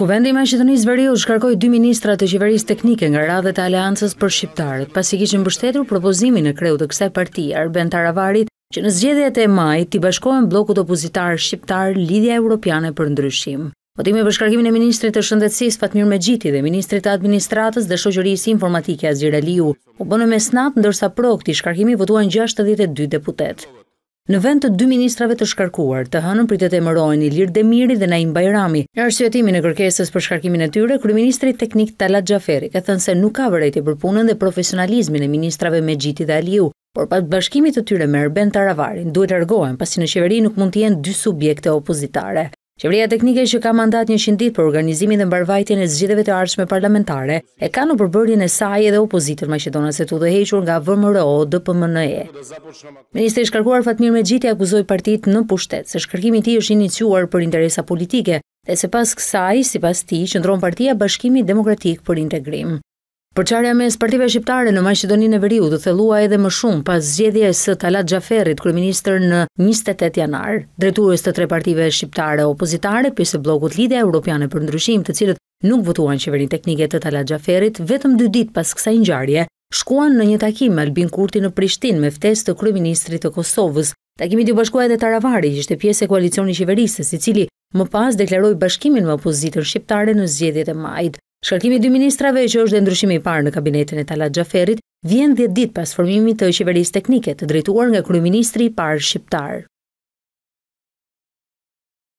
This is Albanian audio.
Kuvendi i Maqedonisë së Veriut shkarkoi dy ministra të qeverisë teknike nga radhët e Aleancës për shqiptarët, pasi kishin mbështetur propozimin e kreut të kësaj partie, Arben Taravarit, që në zgjedhjet e majit t'i bashkohen blokut opozitar shqiptar Lidhja Evropiane për ndryshim. Votimi për shkarkimin e ministrit të Shëndetësisë Fatmir Mexhiti dhe ministrit të Administratës dhe Shoqërisë Informatike Azir Aliu u bënë mesnatë ndërsa prokti shkarkimi votuan 62 deputet. Në vend të dy ministrave të shkarkuar, të hënën pritet temërojnë i Ilir Demiri dhe Naim Bajrami. Në arsyetimin e kërkesës për shkarkimin e tyre, Kryministri Teknik Talat Gjaferi ka thënë se nuk ka vërrejt për punën dhe profesionalizmin e ministrave me gjiti dhe aliu, por pat bashkimit të tyre me Erben Taravarin duhet largohen pasi në qeveri nuk mund të jenë dy subjekte opozitare. Qeveria teknike që ka mandat 100 ditë për organizimin dhe mbarvajtjen e zgjedhjeve të ardhshme parlamentare e ka në përbërjen e saj edhe opozitën maqedonase të udhëhequr nga VMRO DPMNE. Ministri i shkarkuar Fatmir Mexhiti akuzoi partitë në pushtet se shkarkimi i tij është iniciuar për interesa politike dhe se pas kësaj, sipas tij, qëndron partia Bashkimi Demokratik për Integrim. Përqarja mes partive shqiptare në Maqedoninë e Veriut u thellua edhe më shumë pas zgjedhjes së Talat Xhaferrit kryeministër në 28 janar. Drejtues të tre partive shqiptare opozitare pse bllokut Lidhja Evropiane për Ndryshim, të cilët nuk votuan qeverinë teknike të Talat Xhaferrit, vetëm 2 ditë pas kësaj ngjarje, shkuan në një takim me Albin Kurti në Prishtinë me ftesë të kryeministrit të Kosovës. Takimi i bashkua edhe Taravari ishte pjesë e koalicionit qeverisë, i cili më pas deklaroi bashkimin me opozitën shqiptare në zgjedhjet e majit. Shkarkimi dy ministrave që është dhe ndryshimi parë në kabinetin e Talat Gjaferit, vjen 10 dit pas formimit të qeverisë teknike të drejtuar nga kryeministri parë shqiptar.